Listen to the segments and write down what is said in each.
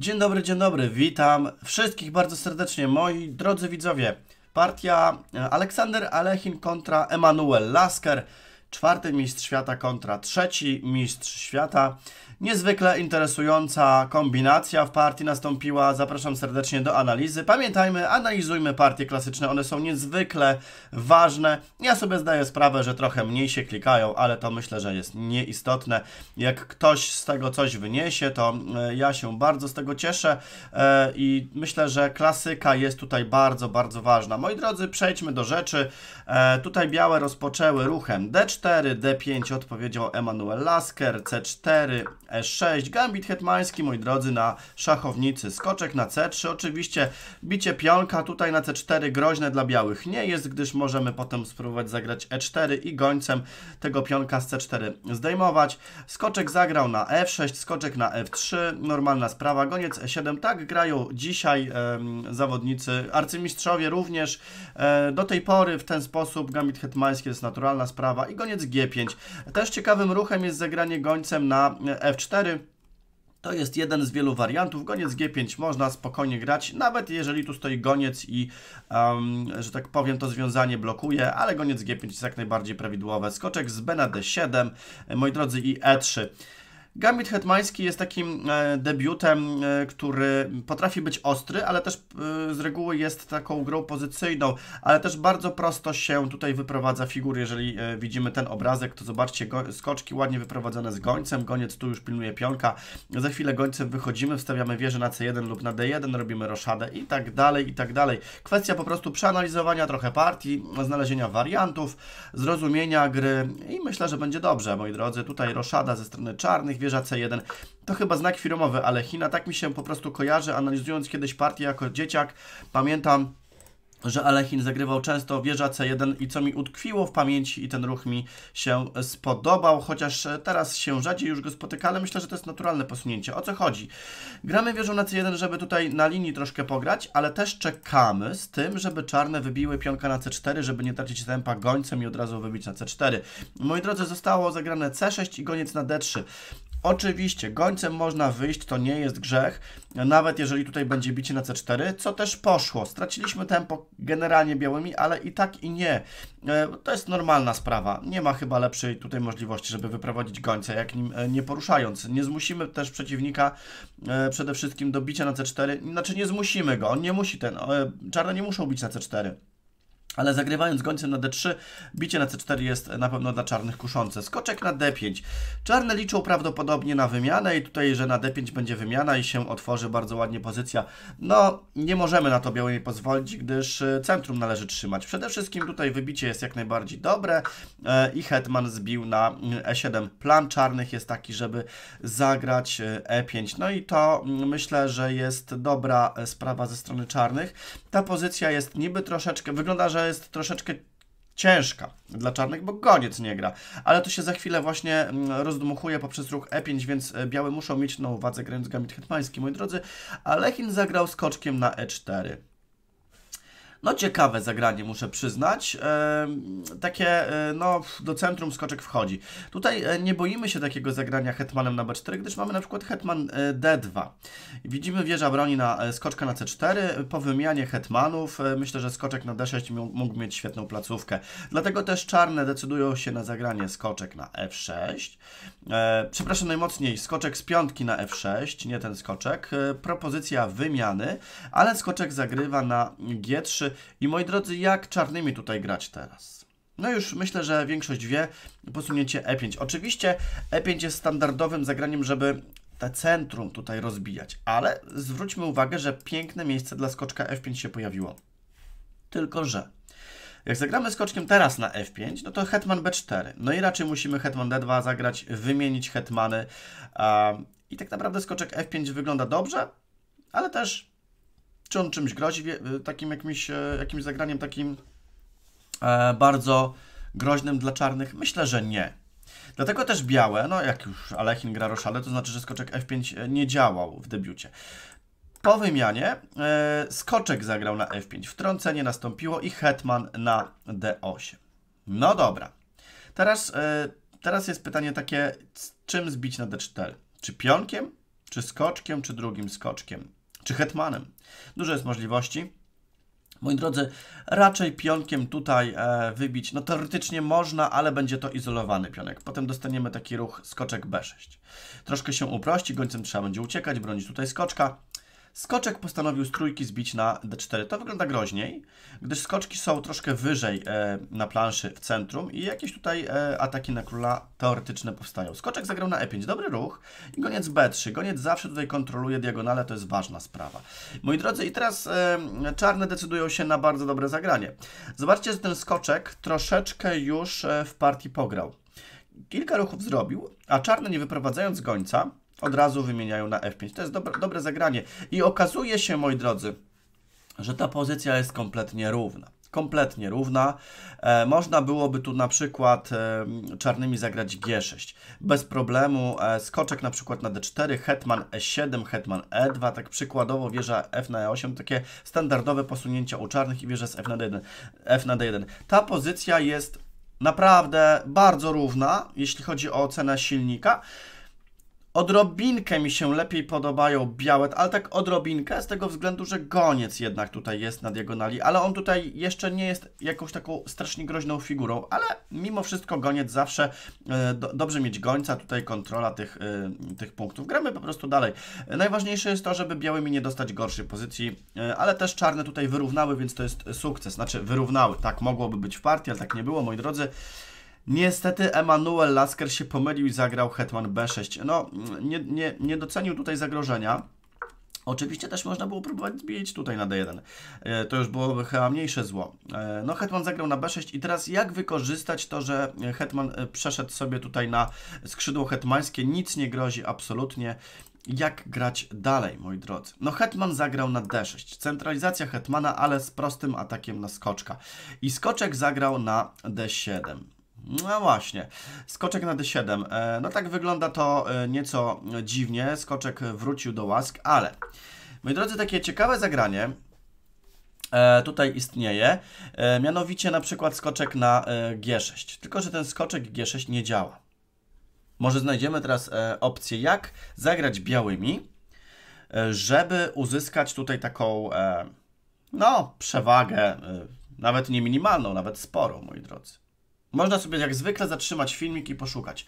Dzień dobry, dzień dobry, witam wszystkich bardzo serdecznie, moi drodzy widzowie. Partia e, Aleksander Alechin kontra Emanuel Lasker, czwarty mistrz świata kontra trzeci mistrz świata. Niezwykle interesująca kombinacja w partii nastąpiła. Zapraszam serdecznie do analizy. Pamiętajmy, analizujmy partie klasyczne, one są niezwykle ważne. Ja sobie zdaję sprawę, że trochę mniej się klikają, ale to myślę, że jest nieistotne. Jak ktoś z tego coś wyniesie, to e, ja się bardzo z tego cieszę e, i myślę, że klasyka jest tutaj bardzo, bardzo ważna. Moi drodzy, przejdźmy do rzeczy. E, tutaj białe rozpoczęły ruchem D4, D5 odpowiedział Emanuel Lasker, C4, E6, gambit hetmański, moi drodzy, na szachownicy. Skoczek na C3, oczywiście bicie pionka tutaj na C4 groźne dla białych nie jest, gdyż możemy potem spróbować zagrać E4 i gońcem tego pionka z C4 zdejmować. Skoczek zagrał na F6, skoczek na F3, normalna sprawa. Goniec E7, tak grają dzisiaj e, zawodnicy, arcymistrzowie również. E, do tej pory w ten sposób gambit hetmański jest naturalna sprawa i goniec G5. Też ciekawym ruchem jest zagranie gońcem na F4. 4 To jest jeden z wielu wariantów. Goniec G5 można spokojnie grać, nawet jeżeli tu stoi goniec i, um, że tak powiem, to związanie blokuje, ale goniec G5 jest jak najbardziej prawidłowe. Skoczek z B na D7, moi drodzy, i E3. Gambit hetmański jest takim e, debiutem, e, który potrafi być ostry, ale też e, z reguły jest taką grą pozycyjną, ale też bardzo prosto się tutaj wyprowadza figur. Jeżeli widzimy ten obrazek, to zobaczcie, skoczki ładnie wyprowadzone z gońcem, goniec tu już pilnuje pionka, za chwilę gońcem wychodzimy, wstawiamy wieżę na C1 lub na D1, robimy roszadę i tak dalej, i tak dalej. Kwestia po prostu przeanalizowania trochę partii, znalezienia wariantów, zrozumienia gry i myślę, że będzie dobrze, moi drodzy. Tutaj roszada ze strony czarnych, wieża wieża C1. To chyba znak firmowy, ale China tak mi się po prostu kojarzy, analizując kiedyś partię jako dzieciak, pamiętam że Alechin zagrywał często wieża C1 i co mi utkwiło w pamięci i ten ruch mi się spodobał, chociaż teraz się rzadziej już go spotyka, ale myślę, że to jest naturalne posunięcie. O co chodzi? Gramy wieżą na C1, żeby tutaj na linii troszkę pograć, ale też czekamy z tym, żeby czarne wybiły pionka na C4, żeby nie tracić tempa gońcem i od razu wybić na C4. Moi drodzy, zostało zagrane C6 i goniec na D3. Oczywiście, gońcem można wyjść, to nie jest grzech, nawet jeżeli tutaj będzie bicie na C4, co też poszło. Straciliśmy tempo generalnie białymi, ale i tak i nie. E, to jest normalna sprawa. Nie ma chyba lepszej tutaj możliwości, żeby wyprowadzić gońca, jak nim e, nie poruszając. Nie zmusimy też przeciwnika e, przede wszystkim do bicia na C4, znaczy nie zmusimy go, on nie musi ten, czarne nie muszą bić na C4 ale zagrywając gońcem na d3, bicie na c4 jest na pewno dla czarnych kuszące. Skoczek na d5. Czarne liczą prawdopodobnie na wymianę i tutaj, że na d5 będzie wymiana i się otworzy bardzo ładnie pozycja. No, nie możemy na to białymi pozwolić, gdyż e, centrum należy trzymać. Przede wszystkim tutaj wybicie jest jak najbardziej dobre e, i hetman zbił na e7. E Plan czarnych jest taki, żeby zagrać e5. No i to myślę, że jest dobra sprawa ze strony czarnych. Ta pozycja jest niby troszeczkę, wygląda, że jest troszeczkę ciężka dla czarnych, bo goniec nie gra. Ale to się za chwilę właśnie mm, rozdmuchuje poprzez ruch E5, więc e, białe muszą mieć na uwadze grając gamit hetmański, moi drodzy. A Lechin zagrał skoczkiem na E4. No ciekawe zagranie, muszę przyznać. E, takie, e, no, do centrum skoczek wchodzi. Tutaj e, nie boimy się takiego zagrania hetmanem na b4, gdyż mamy na przykład hetman e, d2. Widzimy wieża broni na e, skoczka na c4. Po wymianie hetmanów myślę, że skoczek na d6 mógł mieć świetną placówkę. Dlatego też czarne decydują się na zagranie skoczek na f6. E, przepraszam najmocniej, skoczek z piątki na f6, nie ten skoczek. propozycja wymiany, ale skoczek zagrywa na g3 i moi drodzy, jak czarnymi tutaj grać teraz? No już myślę, że większość wie, posunięcie E5. Oczywiście E5 jest standardowym zagraniem, żeby te centrum tutaj rozbijać, ale zwróćmy uwagę, że piękne miejsce dla skoczka F5 się pojawiło. Tylko, że jak zagramy skoczkiem teraz na F5, no to hetman B4. No i raczej musimy hetman D2 zagrać, wymienić hetmany. I tak naprawdę skoczek F5 wygląda dobrze, ale też czy on czymś grozi, y, takim jakimś, e, jakimś zagraniem takim e, bardzo groźnym dla czarnych? Myślę, że nie. Dlatego też białe, no jak już Alechin gra Roszale, to znaczy, że skoczek F5 e, nie działał w debiucie. Po wymianie skoczek zagrał na F5, wtrącenie nastąpiło i hetman na D8. No dobra. Teraz, teraz jest pytanie takie, czym zbić na D4? Czy pionkiem, czy skoczkiem, czy drugim skoczkiem? czy hetmanem. Dużo jest możliwości. Moi drodzy, raczej pionkiem tutaj e, wybić, no teoretycznie można, ale będzie to izolowany pionek. Potem dostaniemy taki ruch skoczek B6. Troszkę się uprości, gońcem trzeba będzie uciekać, bronić tutaj skoczka. Skoczek postanowił z trójki zbić na d4. To wygląda groźniej, gdyż skoczki są troszkę wyżej e, na planszy w centrum i jakieś tutaj e, ataki na króla teoretyczne powstają. Skoczek zagrał na e5, dobry ruch i goniec b3. Goniec zawsze tutaj kontroluje diagonale, to jest ważna sprawa. Moi drodzy, i teraz e, czarne decydują się na bardzo dobre zagranie. Zobaczcie, że ten skoczek troszeczkę już e, w partii pograł. Kilka ruchów zrobił, a czarne nie wyprowadzając gońca od razu wymieniają na F5. To jest dobre, dobre zagranie. I okazuje się, moi drodzy, że ta pozycja jest kompletnie równa kompletnie równa. E, można byłoby tu na przykład e, czarnymi zagrać G6. Bez problemu e, skoczek na przykład na D4, hetman E7, hetman E2, tak przykładowo wieża F na E8, takie standardowe posunięcia u czarnych i wieża z F na D1. F na D1. Ta pozycja jest naprawdę bardzo równa, jeśli chodzi o cenę silnika. Odrobinkę mi się lepiej podobają białe, ale tak odrobinkę z tego względu, że goniec jednak tutaj jest na diagonali, ale on tutaj jeszcze nie jest jakąś taką strasznie groźną figurą, ale mimo wszystko goniec zawsze e, do, dobrze mieć gońca, tutaj kontrola tych, e, tych punktów. Gramy po prostu dalej. Najważniejsze jest to, żeby białymi nie dostać gorszej pozycji, e, ale też czarne tutaj wyrównały, więc to jest sukces, znaczy wyrównały, tak mogłoby być w partii, ale tak nie było, moi drodzy. Niestety Emanuel Lasker się pomylił i zagrał Hetman B6. No, nie, nie, nie docenił tutaj zagrożenia. Oczywiście też można było próbować zbić tutaj na D1. E, to już byłoby chyba mniejsze zło. E, no Hetman zagrał na B6 i teraz jak wykorzystać to, że Hetman e, przeszedł sobie tutaj na skrzydło hetmańskie. Nic nie grozi absolutnie. Jak grać dalej, moi drodzy? No Hetman zagrał na D6. Centralizacja Hetmana, ale z prostym atakiem na skoczka. I skoczek zagrał na D7. No właśnie, skoczek na D7. E, no tak wygląda to e, nieco dziwnie, skoczek wrócił do łask, ale... Moi drodzy, takie ciekawe zagranie e, tutaj istnieje, mianowicie na przykład skoczek na G6, tylko że ten skoczek G6 nie działa. Może znajdziemy teraz opcję, jak zagrać białymi, żeby uzyskać tutaj taką, no, przewagę, nawet nie minimalną, nawet sporą, moi drodzy. Można sobie jak zwykle zatrzymać filmik i poszukać.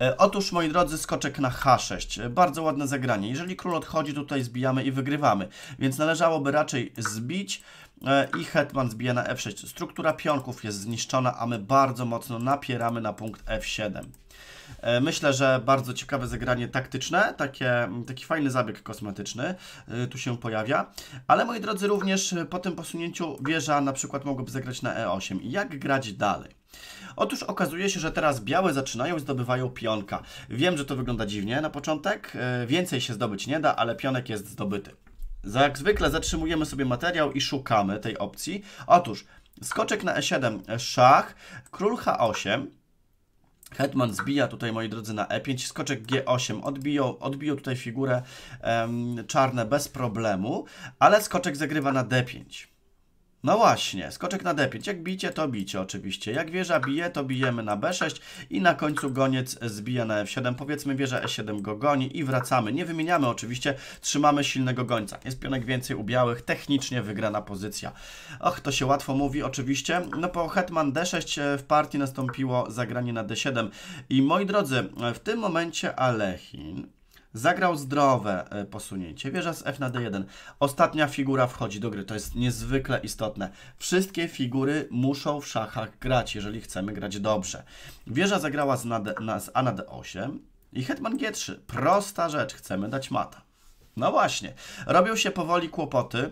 E, otóż, moi drodzy, skoczek na H6. Bardzo ładne zagranie. Jeżeli król odchodzi, tutaj zbijamy i wygrywamy. Więc należałoby raczej zbić e, i hetman zbija na F6. Struktura pionków jest zniszczona, a my bardzo mocno napieramy na punkt F7. E, myślę, że bardzo ciekawe zagranie taktyczne, takie, taki fajny zabieg kosmetyczny e, tu się pojawia. Ale moi drodzy, również po tym posunięciu wieża na przykład mogłaby zagrać na E8. Jak grać dalej? Otóż okazuje się, że teraz białe zaczynają i zdobywają pionka. Wiem, że to wygląda dziwnie na początek, e, więcej się zdobyć nie da, ale pionek jest zdobyty. Jak zwykle zatrzymujemy sobie materiał i szukamy tej opcji. Otóż skoczek na e7, e, szach, król h8, Hetman zbija tutaj, moi drodzy, na E5, skoczek G8, odbiją, odbiją tutaj figurę czarne bez problemu, ale skoczek zagrywa na D5. No właśnie, skoczek na d5. Jak bicie, to bicie oczywiście. Jak wieża bije, to bijemy na b6 i na końcu goniec zbija na f7. Powiedzmy wieża e7 go goni i wracamy. Nie wymieniamy oczywiście, trzymamy silnego gońca. Jest pionek więcej u białych, technicznie wygrana pozycja. Och, to się łatwo mówi oczywiście. No po hetman d6 e, w partii nastąpiło zagranie na d7. I moi drodzy, e, w tym momencie Alechin Zagrał zdrowe e, posunięcie. Wieża z F na D1. Ostatnia figura wchodzi do gry. To jest niezwykle istotne. Wszystkie figury muszą w szachach grać, jeżeli chcemy grać dobrze. Wieża zagrała z, D, na, z A na D8 i hetman G3. Prosta rzecz. Chcemy dać mata. No właśnie. Robią się powoli kłopoty,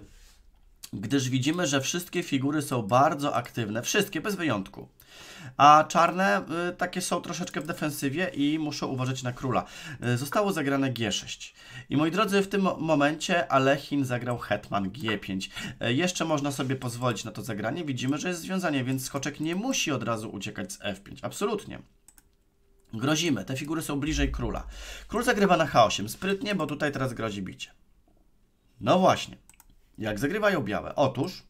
gdyż widzimy, że wszystkie figury są bardzo aktywne. Wszystkie, bez wyjątku. A czarne y, takie są troszeczkę w defensywie i muszą uważać na króla. Y, zostało zagrane G6. I moi drodzy, w tym momencie Alechin zagrał hetman G5. Y, jeszcze można sobie pozwolić na to zagranie. Widzimy, że jest związanie, więc skoczek nie musi od razu uciekać z F5. Absolutnie. Grozimy. Te figury są bliżej króla. Król zagrywa na H8. Sprytnie, bo tutaj teraz grozi bicie. No właśnie. Jak zagrywają białe? Otóż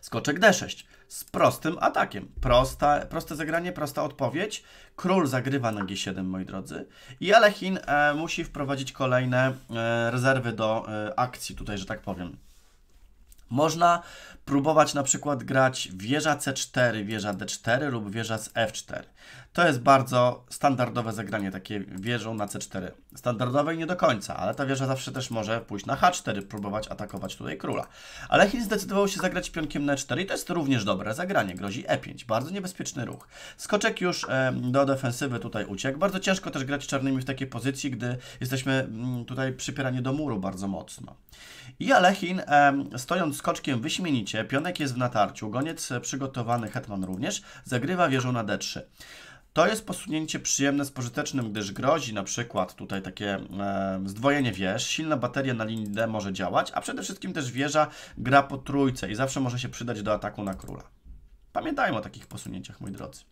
skoczek D6 z prostym atakiem. Prosta, proste zagranie, prosta odpowiedź. Król zagrywa na G7, moi drodzy. I Alechin e, musi wprowadzić kolejne e, rezerwy do e, akcji tutaj, że tak powiem. Można próbować na przykład grać wieża C4, wieża D4 lub wieża z F4. To jest bardzo standardowe zagranie, takie wieżą na C4. Standardowe i nie do końca, ale ta wieża zawsze też może pójść na H4, próbować atakować tutaj króla. Ale zdecydował się zagrać pionkiem na 4 i to jest również dobre zagranie. Grozi E5, bardzo niebezpieczny ruch. Skoczek już do defensywy tutaj uciekł. Bardzo ciężko też grać czarnymi w takiej pozycji, gdy jesteśmy mm, tutaj przypierani do muru bardzo mocno. I Alechin, stojąc skoczkiem wyśmienicie, pionek jest w natarciu, goniec przygotowany, hetman również, zagrywa wieżą na d3. To jest posunięcie przyjemne z pożytecznym, gdyż grozi na przykład tutaj takie e, zdwojenie wież, silna bateria na linii D może działać, a przede wszystkim też wieża gra po trójce i zawsze może się przydać do ataku na króla. Pamiętajmy o takich posunięciach, moi drodzy.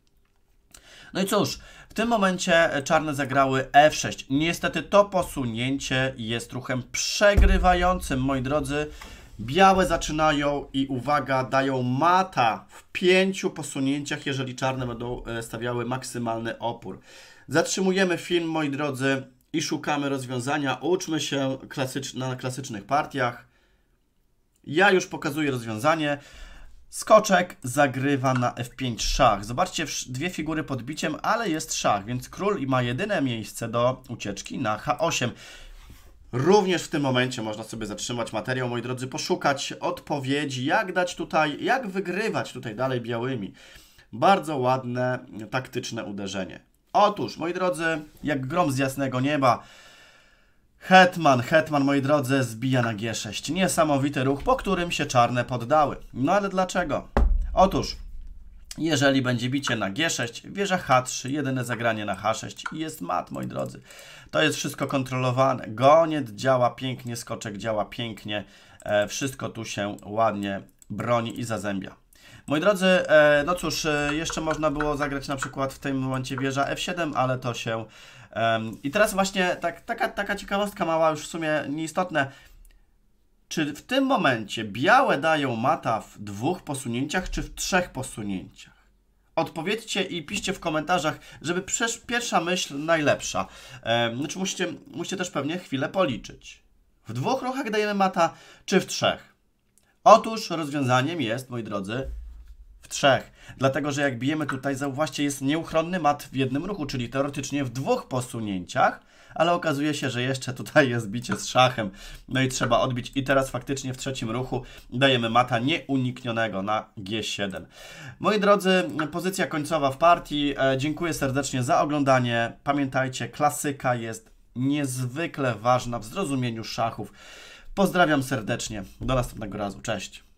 No i cóż, w tym momencie e, czarne zagrały F6. Niestety to posunięcie jest ruchem przegrywającym, moi drodzy. Białe zaczynają i uwaga, dają mata w pięciu posunięciach, jeżeli czarne będą e, stawiały maksymalny opór. Zatrzymujemy film, moi drodzy, i szukamy rozwiązania. Uczmy się klasycz na klasycznych partiach. Ja już pokazuję rozwiązanie. Skoczek zagrywa na f5 szach. Zobaczcie, dwie figury pod biciem, ale jest szach, więc król ma jedyne miejsce do ucieczki na h8. Również w tym momencie można sobie zatrzymać materiał, moi drodzy, poszukać odpowiedzi, jak dać tutaj, jak wygrywać tutaj dalej białymi. Bardzo ładne, taktyczne uderzenie. Otóż, moi drodzy, jak grom z jasnego nieba, Hetman, Hetman, moi drodzy, zbija na G6. Niesamowity ruch, po którym się czarne poddały. No ale dlaczego? Otóż, jeżeli będzie bicie na G6, wieża H3, jedyne zagranie na H6 i jest mat, moi drodzy. To jest wszystko kontrolowane. Goniec działa pięknie, skoczek działa pięknie. E, wszystko tu się ładnie broni i zazębia. Moi drodzy, e, no cóż, e, jeszcze można było zagrać na przykład w tym momencie wieża F7, ale to się... I teraz właśnie tak, taka, taka ciekawostka mała, już w sumie nieistotne czy w tym momencie białe dają mata w dwóch posunięciach, czy w trzech posunięciach? Odpowiedzcie i piszcie w komentarzach, żeby pierwsza myśl najlepsza. E, znaczy musicie, musicie też pewnie chwilę policzyć. W dwóch ruchach dajemy mata, czy w trzech? Otóż rozwiązaniem jest, moi drodzy, w trzech. Dlatego, że jak bijemy tutaj, zauważcie, jest nieuchronny mat w jednym ruchu, czyli teoretycznie w dwóch posunięciach, ale okazuje się, że jeszcze tutaj jest bicie z szachem, no i trzeba odbić i teraz faktycznie w trzecim ruchu dajemy mata nieuniknionego na G7. Moi drodzy, pozycja końcowa w partii, e, dziękuję serdecznie za oglądanie, pamiętajcie, klasyka jest niezwykle ważna w zrozumieniu szachów. Pozdrawiam serdecznie, do następnego razu, cześć!